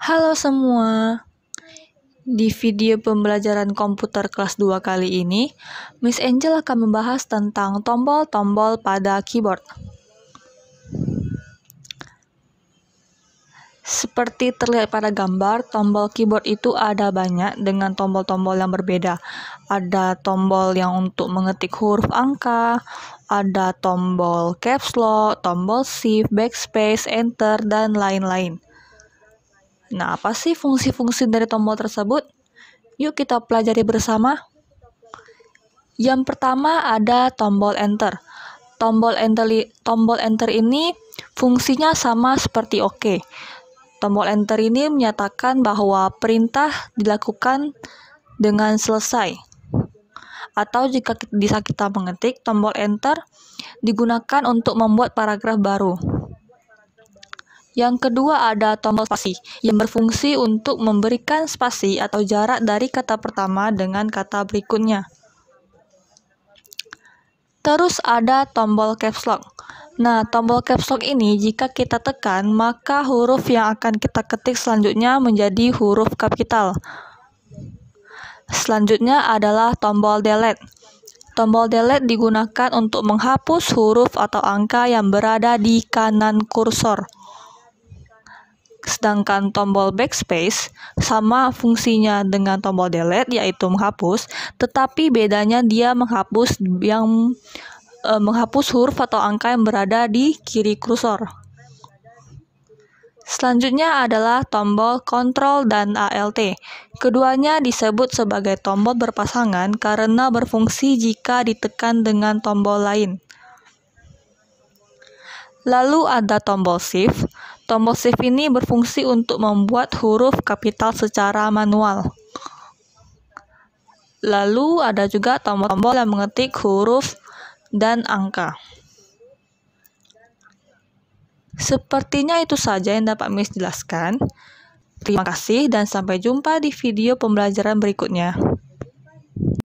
Halo semua. Di video pembelajaran komputer kelas 2 kali ini, Miss Angel akan membahas tentang tombol-tombol pada keyboard. Seperti terlihat pada gambar, tombol keyboard itu ada banyak dengan tombol-tombol yang berbeda. Ada tombol yang untuk mengetik huruf angka, ada tombol caps lock, tombol shift, backspace, enter, dan lain-lain. Nah, apa sih fungsi-fungsi dari tombol tersebut? Yuk kita pelajari bersama. Yang pertama ada tombol enter. Tombol enter, tombol enter ini fungsinya sama seperti OK. Tombol enter ini menyatakan bahwa perintah dilakukan dengan selesai. Atau jika bisa kita mengetik, tombol enter digunakan untuk membuat paragraf baru. Yang kedua ada tombol spasi yang berfungsi untuk memberikan spasi atau jarak dari kata pertama dengan kata berikutnya. Terus ada tombol caps lock. Nah, tombol caps lock ini jika kita tekan, maka huruf yang akan kita ketik selanjutnya menjadi huruf kapital. Selanjutnya adalah tombol delete. Tombol delete digunakan untuk menghapus huruf atau angka yang berada di kanan kursor. Sedangkan tombol backspace sama fungsinya dengan tombol delete yaitu menghapus, tetapi bedanya dia menghapus yang e, menghapus huruf atau angka yang berada di kiri kursor. Selanjutnya adalah tombol Ctrl dan ALT. Keduanya disebut sebagai tombol berpasangan karena berfungsi jika ditekan dengan tombol lain. Lalu ada tombol Shift. Tombol shift ini berfungsi untuk membuat huruf kapital secara manual. Lalu ada juga tombol-tombol yang mengetik huruf dan angka. Sepertinya itu saja yang dapat Miss jelaskan. Terima kasih dan sampai jumpa di video pembelajaran berikutnya.